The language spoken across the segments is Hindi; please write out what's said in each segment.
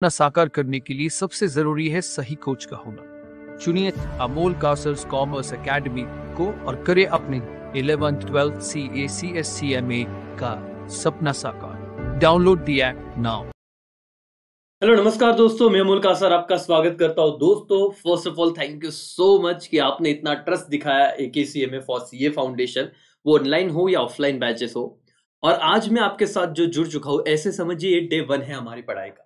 सपना साकार करने के लिए सबसे जरूरी है सही कोच का होना चुनिए अमोल कासर्स कॉमर्स एकेडमी को और करे अपने eleventh twelfth C A C S C M A का सपना साकार download the app now hello नमस्कार दोस्तों मैं अमोल कासर आपका स्वागत करता हूँ दोस्तों first of all thank you so much कि आपने इतना ट्रस्ट दिखाया A K C M A for C A foundation वो ऑनलाइन हो या ऑफलाइन बैचेस हो और आज मैं आपके साथ जो जुड़ चुका हूँ ऐसे समझिए डे वन है हमारी पढ़ाई का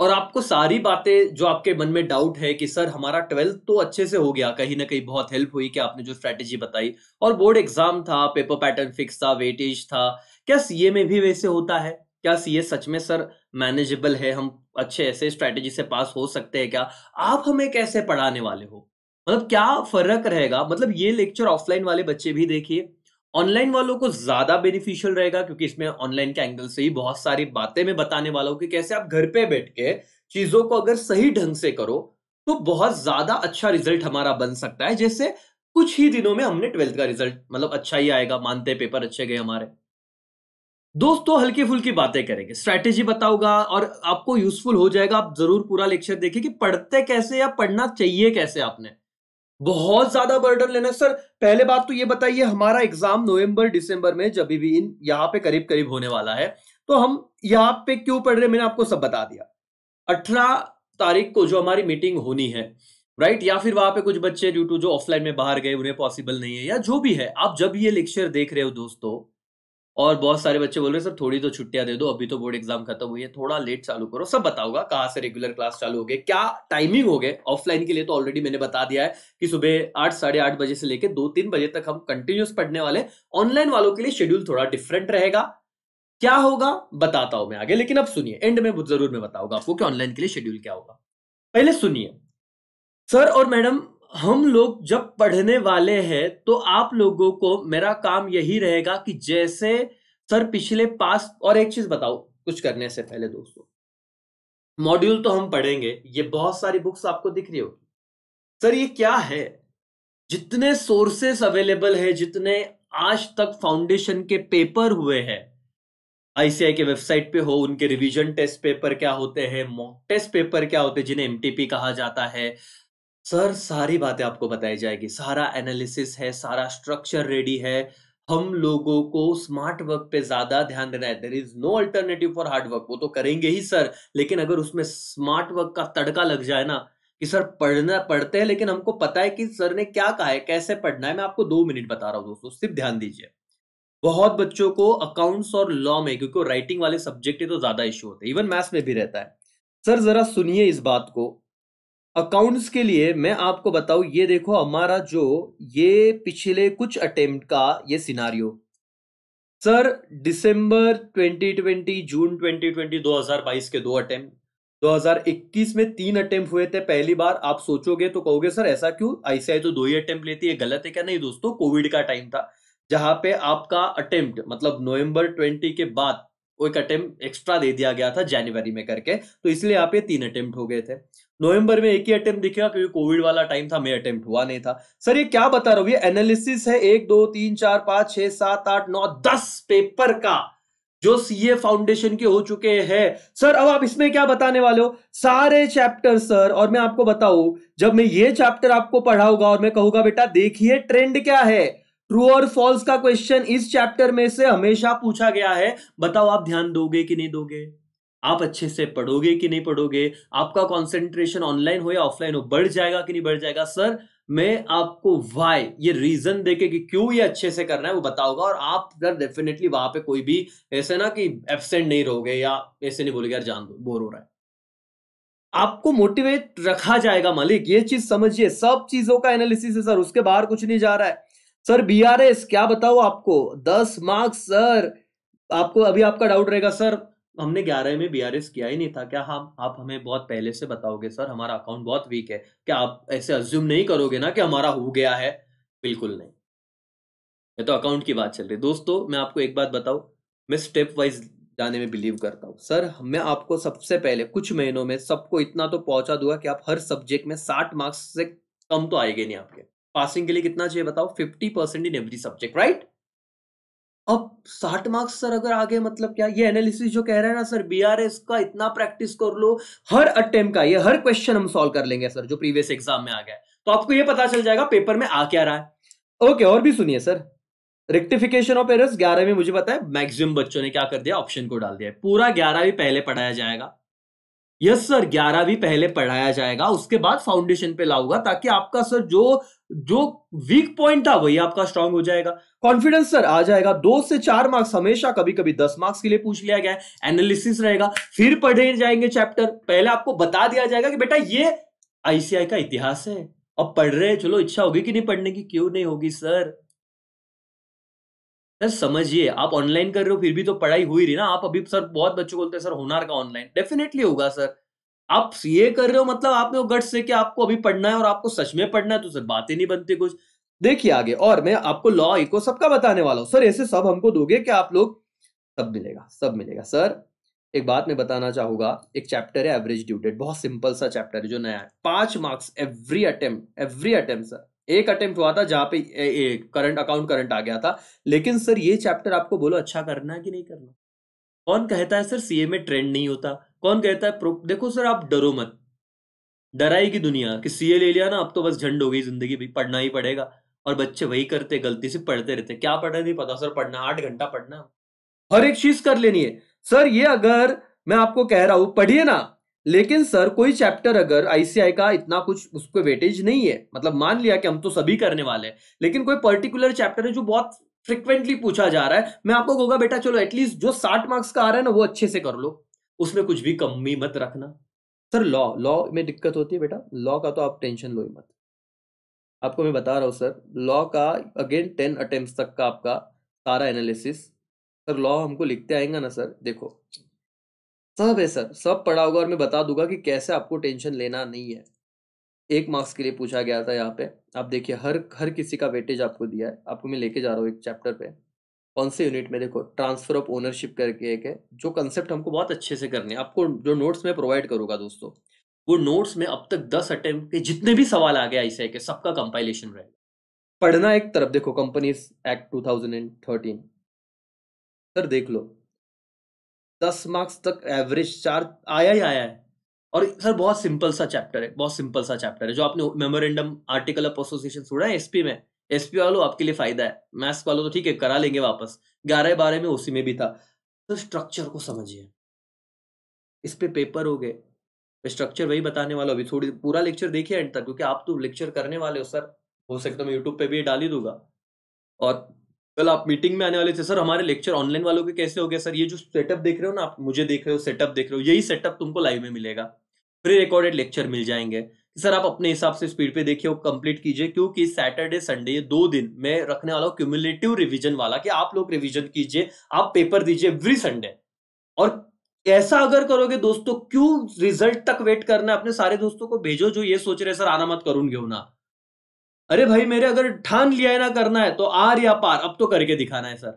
और आपको सारी बातें जो आपके मन में डाउट है कि सर हमारा ट्वेल्थ तो अच्छे से हो गया कहीं ना कहीं बहुत हेल्प हुई कि आपने जो स्ट्रैटेजी बताई और बोर्ड एग्जाम था पेपर पैटर्न फिक्स था वेटेज था क्या सीए में भी वैसे होता है क्या सीए सच में सर मैनेजेबल है हम अच्छे ऐसे स्ट्रैटेजी से पास हो सकते हैं क्या आप हमें कैसे पढ़ाने वाले हो मतलब क्या फर्क रहेगा मतलब ये लेक्चर ऑफलाइन वाले बच्चे भी देखिए ऑनलाइन वालों को ज्यादा बेनिफिशियल रहेगा क्योंकि इसमें ऑनलाइन के एंगल से ही बहुत सारी बातें मैं बताने वाला हूं कि कैसे आप घर पे बैठ के चीजों को अगर सही ढंग से करो तो बहुत ज्यादा अच्छा रिजल्ट हमारा बन सकता है जैसे कुछ ही दिनों में हमने ट्वेल्थ का रिजल्ट मतलब अच्छा ही आएगा मानते पेपर अच्छे गए हमारे दोस्तों हल्की फुल्की बातें करेंगे स्ट्रैटेजी बताऊंगा और आपको यूजफुल हो जाएगा आप जरूर पूरा लेक्चर देखिए कि पढ़ते कैसे या पढ़ना चाहिए कैसे आपने बहुत ज्यादा बर्डन लेना सर पहले बात तो ये बताइए हमारा एग्जाम नवंबर दिसंबर में जब भी इन यहाँ पे करीब करीब होने वाला है तो हम यहाँ पे क्यों पढ़ रहे मैंने आपको सब बता दिया अठारह तारीख को जो हमारी मीटिंग होनी है राइट या फिर वहां पे कुछ बच्चे ड्यू टू जो ऑफलाइन में बाहर गए उन्हें पॉसिबल नहीं है या जो भी है आप जब ये लेक्चर देख रहे हो दोस्तों और बहुत सारे बच्चे बोल रहे सर थोड़ी तो छुट्टियां दे दो अभी तो बोर्ड एग्जाम खत्म हुई है थोड़ा लेट चालू करो सब बताऊंगा कहाँ से रेगुलर क्लास चालू हो गए क्या टाइमिंग हो गए ऑफलाइन के लिए तो ऑलरेडी मैंने बता दिया है कि सुबह आठ साढ़े आठ बजे से लेकर दो तीन बजे तक हम कंटिन्यूस पढ़ने वाले ऑनलाइन वालों के लिए शेड्यूल थोड़ा डिफरेंट रहेगा क्या होगा बताता हूं मैं आगे लेकिन अब सुनिए एंड में जरूर मैं बताऊंगा आपको कि ऑनलाइन के लिए शेड्यूल क्या होगा पहले सुनिए सर और मैडम हम लोग जब पढ़ने वाले हैं तो आप लोगों को मेरा काम यही रहेगा कि जैसे सर पिछले पास और एक चीज बताओ कुछ करने से पहले दोस्तों मॉड्यूल तो हम पढ़ेंगे ये बहुत सारी बुक्स आपको दिख रही होगी सर ये क्या है जितने सोर्सेस अवेलेबल है जितने आज तक फाउंडेशन के पेपर हुए हैं आईसीआई के वेबसाइट पे हो उनके रिवीजन टेस्ट पेपर क्या होते हैं मॉक टेस्ट पेपर क्या होते हैं जिन्हें एमटीपी कहा जाता है सर सारी बातें आपको बताई जाएगी सारा एनालिसिस है सारा स्ट्रक्चर रेडी है हम लोगों को स्मार्ट वर्क पे ज्यादा ध्यान देना है there is no alternative for hard work वो तो करेंगे ही सर लेकिन अगर उसमें स्मार्ट वर्क का तड़का लग जाए ना कि सर पढ़ना पढ़ते हैं लेकिन हमको पता है कि सर ने क्या कहा है कैसे पढ़ना है मैं आपको दो मिनट बता रहा हूँ दोस्तों सिर्फ ध्यान दीजिए बहुत बच्चों को अकाउंट्स और लॉ में क्योंकि राइटिंग वाले सब्जेक्ट है तो ज्यादा इश्यू होते हैं इवन मैथ्स में भी रहता है सर जरा सुनिए इस बात को अकाउंट्स के लिए मैं आपको बताऊ ये देखो हमारा जो ये पिछले कुछ अटेम्प्ट का ये सिनारियो सर दिसंबर 2020 जून 2020 2022 के दो अटेम्प्ट 2021 में तीन अटेम्प्ट हुए थे पहली बार आप सोचोगे तो कहोगे सर ऐसा क्यों आईसीआई तो दो ही अटेम्प्ट लेती है गलत है क्या नहीं दोस्तों कोविड का टाइम था जहां पे आपका अटेम्प्ट मतलब नवंबर 20 के बाद वो एक अटेम्प्ट एक्स्ट्रा दे दिया गया था जनवरी में करके तो इसलिए यहाँ पे तीन अटेम्प्ट हो गए थे नवंबर में एक ही अटेम्प्ट दिखेगा क्योंकि कोविड वाला टाइम था मैं अटेम्प्ट हुआ नहीं था सर ये क्या बता रहा हूं ये एनालिसिस है एक दो तीन चार पांच छह सात आठ नौ दस पेपर का जो सीए फाउंडेशन के हो चुके हैं सर अब आप इसमें क्या बताने वाले हो सारे चैप्टर सर और मैं आपको बताऊं जब मैं ये चैप्टर आपको पढ़ाऊंगा और मैं कहूंगा बेटा देखिए ट्रेंड क्या है ट्रू और फॉल्स का क्वेश्चन इस चैप्टर में से हमेशा पूछा गया है बताओ आप ध्यान दोगे कि नहीं दोगे आप अच्छे से पढ़ोगे कि नहीं पढ़ोगे आपका कॉन्सेंट्रेशन ऑनलाइन हो या ऑफलाइन हो बढ़ जाएगा कि नहीं बढ़ जाएगा सर मैं आपको वाई ये रीजन देके कि क्यों ये अच्छे से करना है वो बताओगे और आप सर डेफिनेटली वहां पे कोई भी ऐसे ना कि एबसेंट नहीं रहोगे या ऐसे नहीं बोलोगे यार जान दो बोर हो रहा है आपको मोटिवेट रखा जाएगा मालिक ये चीज समझिए सब चीजों का एनालिसिस है सर उसके बाहर कुछ नहीं जा रहा है सर बी क्या बताओ आपको दस मार्क्स सर आपको अभी आपका डाउट रहेगा सर तो हमने ग्यारह में बी किया ही नहीं था क्या हम आप हमें बहुत पहले से बताओगे सर हमारा अकाउंट बहुत वीक है क्या आप ऐसे अज्यूम नहीं करोगे ना कि हमारा हो गया है बिल्कुल नहीं ये तो अकाउंट की बात चल रही है दोस्तों मैं आपको एक बात बताऊ मैं स्टेप वाइज जाने में बिलीव करता हूँ सर मैं आपको सबसे पहले कुछ महीनों में सबको इतना तो पहुंचा दूंगा कि आप हर सब्जेक्ट में साठ मार्क्स से कम तो आएंगे नहीं आपके पासिंग के लिए कितना चाहिए बताओ fifty percent in every subject right अब साठ मार्क्स सर अगर आगे मतलब क्या ये एनालिसिस जो कह रहे हैं ना सर बी आर एस का इतना प्रैक्टिस कर लो हर अटेम्प्ट का ये हर क्वेश्चन हम सॉल्व कर लेंगे सर जो प्रीवियस एग्जाम में आ गया तो आपको ये पता चल जाएगा पेपर में आ क्या रहा है ओके और भी सुनिए सर रेक्टिफिकेशन ऑफ एरर्स ग्यारहवीं मुझे पता है मैक्सिमम बच्चों ने क्या कर दिया ऑप्शन को डाल दिया पूरा ग्यारहवीं पहले पढ़ाया जाएगा यस सर ग्यारह भी पहले पढ़ाया जाएगा उसके बाद फाउंडेशन पे लाऊंगा ताकि आपका सर जो जो वीक पॉइंट था वही आपका स्ट्रांग हो जाएगा कॉन्फिडेंस सर आ जाएगा दो से चार मार्क्स हमेशा कभी कभी दस मार्क्स के लिए पूछ लिया गया है एनालिसिस रहेगा फिर पढ़े जाएंगे चैप्टर पहले आपको बता दिया जाएगा कि बेटा ये आईसीआई का इतिहास है अब पढ़ रहे हैं चलो इच्छा होगी कि नहीं पढ़ने की क्यों नहीं होगी सर सर समझिए आप ऑनलाइन कर रहे हो फिर भी तो पढ़ाई हुई रही ना आप अभी सर बहुत बच्चों बोलते हैं सर होना का ऑनलाइन डेफिनेटली होगा सर आप ये कर रहे हो मतलब आपने वो गट से कि आपको अभी पढ़ना है और आपको सच में पढ़ना है तो सर बात ही नहीं बनती कुछ देखिए आगे और मैं आपको लॉ इको सबका बताने वाला हूँ सर ऐसे सब हमको दोगे कि आप लोग सब मिलेगा सब मिलेगा सर एक बात मैं बताना चाहूंगा एक चैप्टर है एवरेज ड्यूटेड बहुत सिंपल सा चैप्टर है जो नया है पांच marks every attempt every attempt sir एक अटेम्प्ट हुआ था जहां पे करंट अकाउंट करंट आ गया था लेकिन सर ये चैप्टर आपको बोलो अच्छा करना है कि नहीं करना कौन कहता है सर सीए में ट्रेंड नहीं होता कौन कहता है देखो सर आप डरो मत डराई की दुनिया कि सीए ले लिया ना अब तो बस झंड हो गई जिंदगी भी पढ़ना ही पड़ेगा और बच्चे वही करते गलती से पढ़ते रहते क्या पढ़ना नहीं पता सर पढ़ना आठ घंटा पढ़ना हर एक चीज कर लेनी है सर ये अगर मैं आपको कह रहा हूं पढ़िए ना लेकिन सर कोई चैप्टर अगर आईसीआई का इतना कुछ उसको वेटेज नहीं है मतलब मान लिया कि हम तो सभी करने वाले हैं लेकिन कोई पर्टिकुलर चैप्टर है जो बहुत फ्रिक्वेंटली पूछा जा रहा है मैं आपको कहूंगा बेटा चलो एटलीस्ट जो साठ मार्क्स का आ रहा है ना वो अच्छे से कर लो उसमें कुछ भी कमी मत रखना सर लॉ लॉ में दिक्कत होती है बेटा लॉ का तो आप टेंशन लो ही मत आपको मैं बता रहा हूँ सर लॉ का अगेन टेन अटेम्प्ट तक का आपका सारा एनालिसिस सर लॉ हमको लिखते आएंगा ना सर देखो सब है सर सब पढ़ा होगा और मैं बता दूंगा कि कैसे आपको टेंशन लेना नहीं है एक मार्क्स के लिए पूछा गया था यहाँ पे आप देखिए हर हर किसी का वेटेज आपको दिया है आपको मैं लेके जा रहा हूँ एक चैप्टर पे कौन से यूनिट में देखो ट्रांसफर ऑफ ओनरशिप करके एक है जो कंसेप्ट हमको बहुत अच्छे से करने है आपको जो नोट्स में प्रोवाइड करूंगा दोस्तों वो नोट्स में अब तक दस अटेम्प्ट के जितने भी सवाल आ गया ऐसे के सबका कंपाइलेशन रहेगा पढ़ना एक तरफ देखो कंपनीज एक्ट टू सर देख लो दस मार्क्स तक एवरेज चार आया ही आया है और सर बहुत सिंपल सा चैप्टर है बहुत सिंपल सा चैप्टर है जो आपने मेमोरेंडम आर्टिकल ऑफ एसोसिएशन छोड़ा है एसपी में एसपी वालों आपके लिए फायदा है मैथ्स वालों तो ठीक है करा लेंगे वापस ग्यारह बारह में उसी में भी था तो स्ट्रक्चर को समझिए इस पे पेपर हो गए स्ट्रक्चर वही बताने वाला अभी थोड़ी पूरा लेक्चर देखिए एंड तक क्योंकि आप तो लेक्चर करने वाले हो सर हो सकता मैं यूट्यूब पे भी डाल ही दूंगा और कल आप मीटिंग में आने वाले थे सर हमारे लेक्चर ऑनलाइन वालों के कैसे हो गया सर ये जो सेटअप देख रहे हो ना आप मुझे देख रहे हो सेटअप देख रहे हो यही सेटअप तुमको लाइव में मिलेगा प्री रिकॉर्डेड लेक्चर मिल जाएंगे सर आप अपने हिसाब से स्पीड पे देखिए कंप्लीट कीजिए क्योंकि सैटरडे संडे ये दो दिन मैं रखने वाला हूँ क्यूमुलेटिव रिविजन वाला कि आप लोग रिविजन कीजिए आप पेपर दीजिए एवरी संडे और ऐसा अगर करोगे दोस्तों क्यों रिजल्ट तक वेट करना अपने सारे दोस्तों को भेजो जो ये सोच रहे सर आना मत करूंगे ना अरे भाई मेरे अगर ठान लिया है ना करना है तो आर या पार अब तो करके दिखाना है सर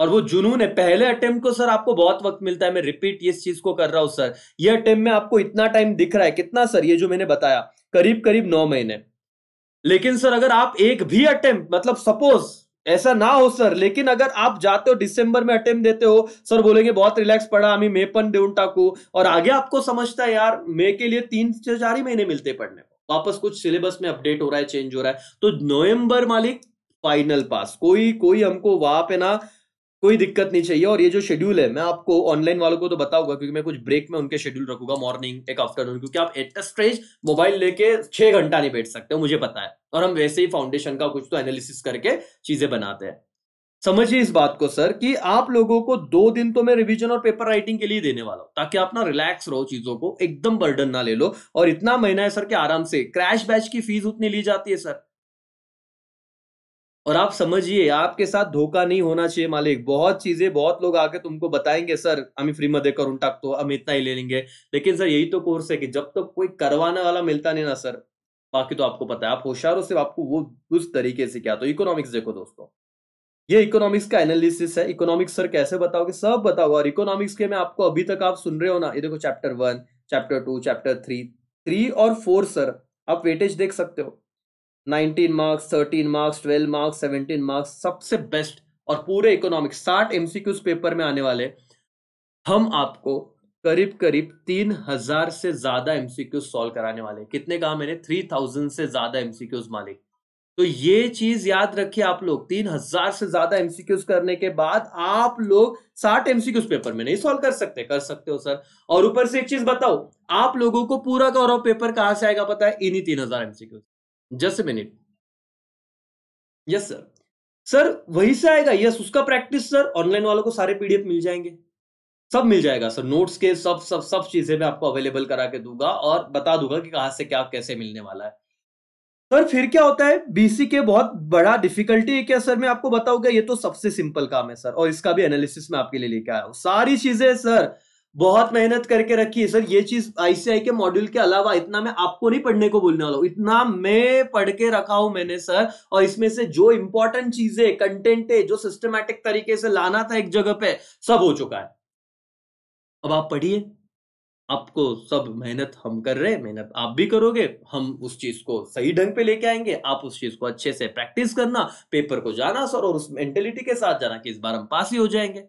और वो जुनून है पहले अटेम्प्ट को सर आपको बहुत वक्त मिलता है मैं रिपीट इस चीज को कर रहा हूं सर ये अटेम्प्ट में आपको इतना टाइम दिख रहा है कितना सर ये जो मैंने बताया करीब करीब नौ महीने लेकिन सर अगर आप एक भी अटेम्प्ट मतलब सपोज ऐसा ना हो सर लेकिन अगर आप जाते हो दिसंबर में अटेम्प्ट देते हो सर बोलेंगे बहुत रिलैक्स पड़ा आम्ही मैं पन देऊन टाकू और आगे आपको समझता है यार मे के लिए तीन से चार ही महीने मिलते पढ़ने को वापस कुछ सिलेबस में अपडेट हो रहा है चेंज हो रहा है तो नवंबर मालिक फाइनल पास कोई कोई हमको वहां पे ना कोई दिक्कत नहीं चाहिए और ये जो शेड्यूल है मैं आपको ऑनलाइन वालों को तो बताऊंगा क्योंकि मैं कुछ ब्रेक में उनके शेड्यूल रखूंगा मॉर्निंग एक आफ्टरनून क्योंकि आप एट स्टेज मोबाइल लेके छह घंटा नहीं बैठ सकते मुझे पता है और हम वैसे ही फाउंडेशन का कुछ तो एनालिसिस करके चीजें बनाते हैं समझिए इस बात को सर कि आप लोगों को दो दिन तो मैं रिवीजन और पेपर राइटिंग के लिए देने वाला हूं ताकि आप ना रिलैक्स रहो चीजों को एकदम बर्डन ना ले लो और इतना महीना है सर कि आराम से क्रैश बैच की फीस उतनी ली जाती है सर और आप समझिए आपके साथ धोखा नहीं होना चाहिए मालिक बहुत चीजें बहुत लोग आके तुमको बताएंगे सर हम फ्री मदे करूं टाक तो हम इतना ही ले लेंगे लेकिन सर यही तो कोर्स है कि जब तक तो कोई करवाने वाला मिलता नहीं ना सर बाकी तो आपको पता है आप होशियारों से आपको वो उस तरीके से क्या तो इकोनॉमिक्स देखो दोस्तों ये इकोनॉमिक्स का एनालिसिस है इकोनॉमिक्स सर कैसे बताओगे सब बताओगे और इकोनॉमिक्स के मैं आपको अभी तक आप सुन रहे हो ना ये देखो chapter one chapter two chapter three three और फोर सर आप वेटेज देख सकते हो nineteen marks thirteen marks twelve marks seventeen marks सबसे बेस्ट और पूरे इकोनॉमिक्स साठ एमसीक्यूज पेपर में आने वाले हम आपको करीब करीब तीन हजार से ज्यादा एमसीक्यूज सॉल्व कराने वाले कितने कहा मैंने थ्री थाउजेंड से ज्यादा एमसीक्यूज मालिक तो ये चीज याद रखिए आप लोग तीन हजार से ज्यादा एमसीक्यूज करने के बाद आप लोग साठ एमसीक्यूज पेपर में नहीं सॉल्व कर सकते कर सकते हो सर और ऊपर से एक चीज बताओ आप लोगों को पूरा गौरव पेपर कहां से आएगा पता है इन्हीं तीन हजार MCQs just minute yes sir sir वही से आएगा यस उसका प्रैक्टिस सर ऑनलाइन वालों को सारे पीडीएफ मिल जाएंगे सब मिल जाएगा सर नोट्स के सब सब सब चीजें मैं आपको अवेलेबल करा के दूंगा और बता दूंगा कि कहां से क्या कैसे मिलने वाला है पर फिर क्या होता है बीसी के बहुत बड़ा डिफिकल्टी है क्या सर मैं आपको बताऊंगा ये तो सबसे सिंपल काम है सर और इसका भी एनालिसिस में आपके लिए लेके आया हूं सारी चीजें सर बहुत मेहनत करके रखी है सर ये चीज आईसीआई के मॉड्यूल के अलावा इतना मैं आपको नहीं पढ़ने को बोलने वाला हूं इतना मैं पढ़ के रखा हूं मैंने सर और इसमें से जो इंपॉर्टेंट चीजें कंटेंट है जो सिस्टमेटिक तरीके से लाना था एक जगह पे सब हो चुका है अब आप पढ़िए आपको सब मेहनत हम कर रहे हैं मेहनत आप भी करोगे हम उस चीज को सही ढंग पे लेके आएंगे आप उस चीज को अच्छे से प्रैक्टिस करना पेपर को जाना सर और उस मेंटेलिटी के साथ जाना कि इस बार हम पास ही हो जाएंगे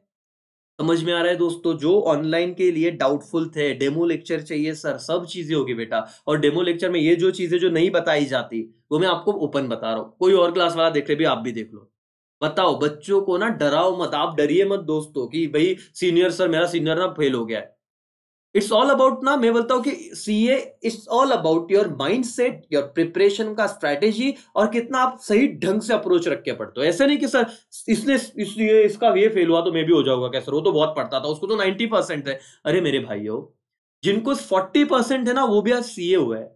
समझ में आ रहा है दोस्तों जो ऑनलाइन के लिए डाउटफुल थे डेमो लेक्चर चाहिए सर सब चीजें होगी बेटा और डेमो लेक्चर में ये जो चीजें जो नहीं बताई जाती वो मैं आपको ओपन बता रहा हूँ कोई और क्लास वाला देख रहे भी आप भी देख लो बताओ बच्चों को ना डराओ मत आप डरिए मत दोस्तों कि भाई सीनियर सर मेरा सीनियर ना फेल हो गया है इट्स ऑल अबाउट ना मैं बोलता हूँ कि C A it's all about your mind set your preparation का स्ट्रैटेजी और कितना आप सही ढंग से अप्रोच रख के पढ़ते हो ऐसे नहीं कि सर इसने ये, इसका ये फेल हुआ तो मैं भी हो जाऊंगा क्या सर वो तो बहुत पढ़ता था उसको तो नाइनटी परसेंट है अरे मेरे भाई हो जिनको फोर्टी परसेंट है ना वो भी आज सी ए हुआ है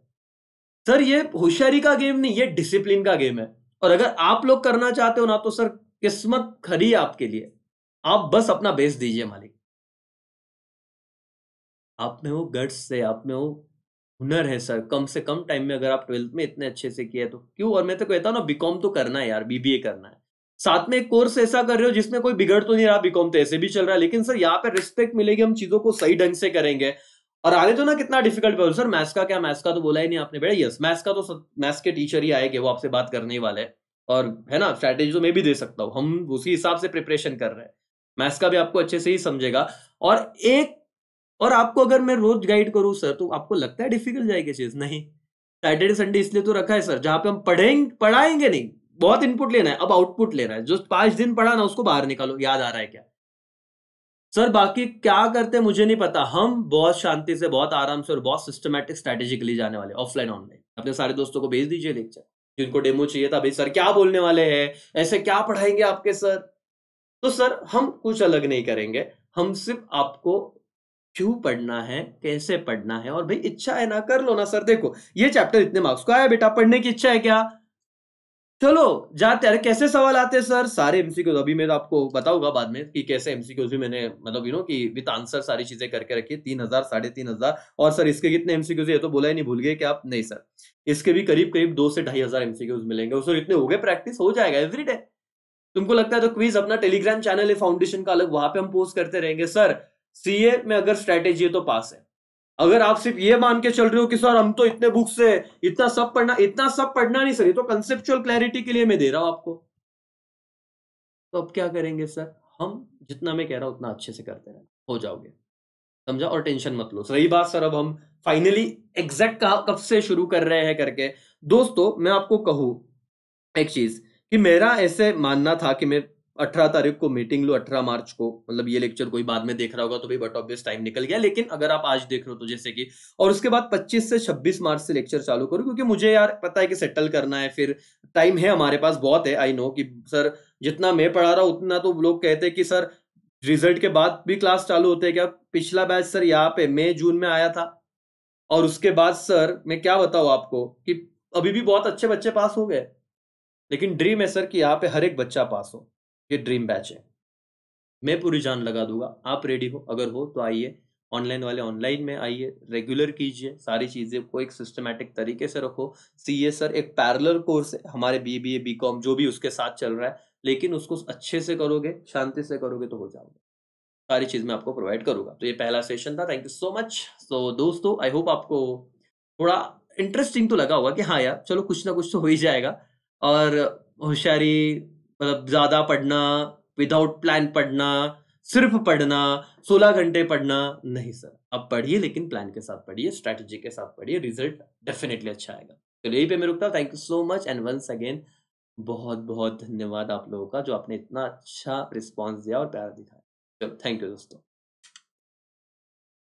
सर ये होशियारी का गेम नहीं ये डिसिप्लिन का गेम है और अगर आप लोग करना चाहते हो ना तो सर किस्मत खरी आपके लिए आप बस अपना बेस दीजिए मालिक आप में वो गट्स है आप में वो हुनर है सर कम से कम टाइम में अगर आप ट्वेल्थ में इतने अच्छे से किया तो क्यों और मैं तो कहता हूँ ना बीकॉम तो करना है यार बीबीए करना है साथ में एक कोर्स ऐसा कर रहे हो जिसमें कोई बिगड़ तो नहीं रहा बीकॉम तो ऐसे भी चल रहा है लेकिन सर यहाँ पे रिस्पेक्ट मिलेगी हम चीजों को सही ढंग से करेंगे और आगे तो ना कितना डिफिकल्ट बोल सर मैथ्स का क्या मैथ्स का तो बोला ही नहीं आपने बेटा यस मैथ्स का तो मैथ्स के टीचर ही आएंगे वो आपसे बात करने ही वाले और है ना स्ट्रैटेजी तो मैं भी दे सकता हूँ हम उसी हिसाब से प्रिपरेशन कर रहे हैं मैथ्स का भी आपको अच्छे से ही समझेगा और एक और आपको अगर मैं रोज गाइड करूँ सर तो आपको लगता है डिफिकल्ट जाएगी चीज नहीं सैटरडे संडे इसलिए तो रखा है सर जहाँ पे हम पढ़ेंगे पढ़ाएंगे नहीं बहुत इनपुट लेना है अब आउटपुट लेना है जो पांच दिन पढ़ा ना उसको बाहर निकालो याद आ रहा है क्या सर बाकी क्या करते मुझे नहीं पता हम बहुत शांति से बहुत आराम से और बहुत सिस्टमेटिक स्ट्रेटेजिकली जाने वाले ऑफलाइन ऑनलाइन अपने सारे दोस्तों को भेज दीजिए लेक्चर जिनको डेमो चाहिए था भाई सर क्या बोलने वाले हैं ऐसे क्या पढ़ाएंगे आपके सर तो सर हम कुछ अलग नहीं करेंगे हम सिर्फ आपको क्यों पढ़ना है कैसे पढ़ना है और भाई इच्छा है ना कर लो ना सर देखो ये चैप्टर इतने मार्क्स को आया बेटा पढ़ने की इच्छा है क्या चलो जाते अरे कैसे सवाल आते हैं सर सारे एमसीक्यूज अभी मैं तो आपको बताऊंगा बाद में कि कैसे एमसीक्यूज भी मैंने मतलब यू नो कि विद आंसर सारी चीजें करके रखी है तीन हजार साढ़े तीन हजार और सर इसके कितने एमसीक्यूज ये तो बोला ही नहीं भूल गए कि आप नहीं सर इसके भी करीब करीब दो से ढाई हजार एमसीक्यूज मिलेंगे और सर इतने हो गए प्रैक्टिस हो जाएगा एवरी डे तुमको लगता है तो क्विज अपना टेलीग्राम चैनल है फाउंडेशन का अलग वहां पे हम पोस्ट करते रहेंगे सर सीए में अगर स्ट्रैटेजी है तो पास है अगर आप सिर्फ ये मान के चल रहे हो कि सर हम तो इतने बुक से इतना सब पढ़ना इतना सब पढ़ना नहीं सर ये तो कंसेप्चुअल क्लैरिटी के लिए मैं दे रहा हूं आपको तो अब क्या करेंगे सर हम जितना मैं कह रहा हूं उतना अच्छे से करते रहे हो जाओगे समझा और टेंशन मत लो सही बात सर अब हम फाइनली एग्जैक्ट कब से शुरू कर रहे हैं करके दोस्तों मैं आपको कहूं एक चीज कि मेरा ऐसे मानना था कि मैं अठारह तारीख को मीटिंग लो अठारह मार्च को मतलब ये लेक्चर कोई बाद में देख रहा होगा तो भाई बट ऑब्वियस टाइम निकल गया लेकिन अगर आप आज देख रहे हो तो जैसे कि और उसके बाद 25 से 26 मार्च से लेक्चर चालू करो क्योंकि मुझे यार पता है कि सेटल करना है फिर टाइम है हमारे पास बहुत है आई नो कि सर जितना मैं पढ़ा रहा हूँ उतना तो लोग कहते हैं कि सर रिजल्ट के बाद भी क्लास चालू होते हैं क्या पिछला बैच सर यहाँ पे मई जून में आया था और उसके बाद सर मैं क्या बताऊँ आपको कि अभी भी बहुत अच्छे बच्चे पास हो गए लेकिन ड्रीम है सर कि यहाँ पे हर एक बच्चा पास हो ये ड्रीम बैच है मैं पूरी जान लगा दूंगा आप रेडी हो अगर हो तो आइए ऑनलाइन वाले ऑनलाइन में आइए रेगुलर कीजिए सारी चीज़ें को एक सिस्टमेटिक तरीके से रखो सी ए सर एक पैरलर कोर्स है हमारे B B A B com जो भी उसके साथ चल रहा है लेकिन उसको अच्छे से करोगे शांति से करोगे तो हो जाओगे सारी चीज़ मैं आपको प्रोवाइड करूँगा तो ये पहला सेशन था thank you so much so दोस्तों आई होप आपको थोड़ा इंटरेस्टिंग तो लगा होगा कि हाँ यार चलो कुछ ना कुछ तो हो ही जाएगा और होशियारी मतलब ज़्यादा पढ़ना विदाउट प्लान पढ़ना सिर्फ पढ़ना सोलह घंटे पढ़ना नहीं सर अब पढ़िए लेकिन प्लान के साथ पढ़िए स्ट्रैटेजी के साथ पढ़िए रिजल्ट डेफिनेटली अच्छा आएगा तो यही पे मैं रुकता हूँ thank you so much and once again बहुत बहुत धन्यवाद आप लोगों का जो आपने इतना अच्छा रिस्पॉन्स दिया और प्यार दिखाया चलो थैंक यू दोस्तों